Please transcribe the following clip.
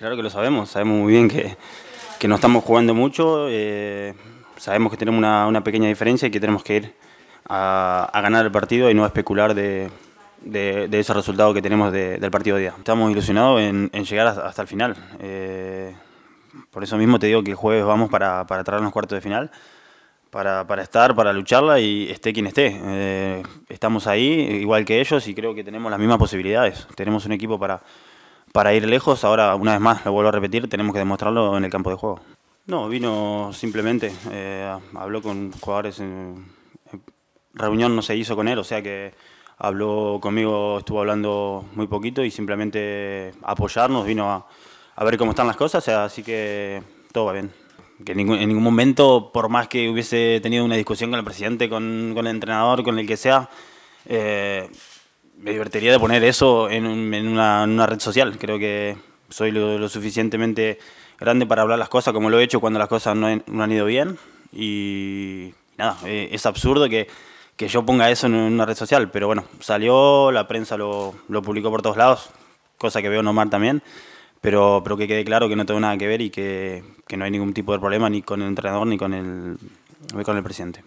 Claro que lo sabemos, sabemos muy bien que, que no estamos jugando mucho, eh, sabemos que tenemos una, una, pequeña diferencia y que tenemos que ir a, a ganar el partido y no especular de, de, de ese resultado que tenemos del partido de día. Estamos ilusionados en, en llegar hasta, el final. Eh, por eso mismo te digo que el jueves vamos para, para los cuartos de final. Para, para, estar, para lucharla y esté quien esté. Eh, estamos ahí, igual que ellos, y creo que tenemos las mismas posibilidades. Tenemos un equipo para, para ir lejos, ahora una vez más, lo vuelvo a repetir, tenemos que demostrarlo en el campo de juego. No, vino simplemente, eh, habló con jugadores, en, reunión no se hizo con él, o sea que habló conmigo, estuvo hablando muy poquito y simplemente apoyarnos, vino a, ver cómo están las cosas, así que todo va bien. Que en ningún, momento, por más que hubiese tenido una discusión con el presidente, con, el entrenador, con el que sea, eh, me divertiría de poner eso en, una, red social. Creo que soy lo, suficientemente grande para hablar las cosas como lo he hecho cuando las cosas no, han ido bien. Y nada, eh, es absurdo que, yo ponga eso en una red social. Pero bueno, salió, la prensa lo, publicó por todos lados, cosa que veo normal también. Pero, pero que quede claro que no tengo nada que ver y que, no hay ningún tipo de problema ni con el entrenador ni con el, ni con el presidente.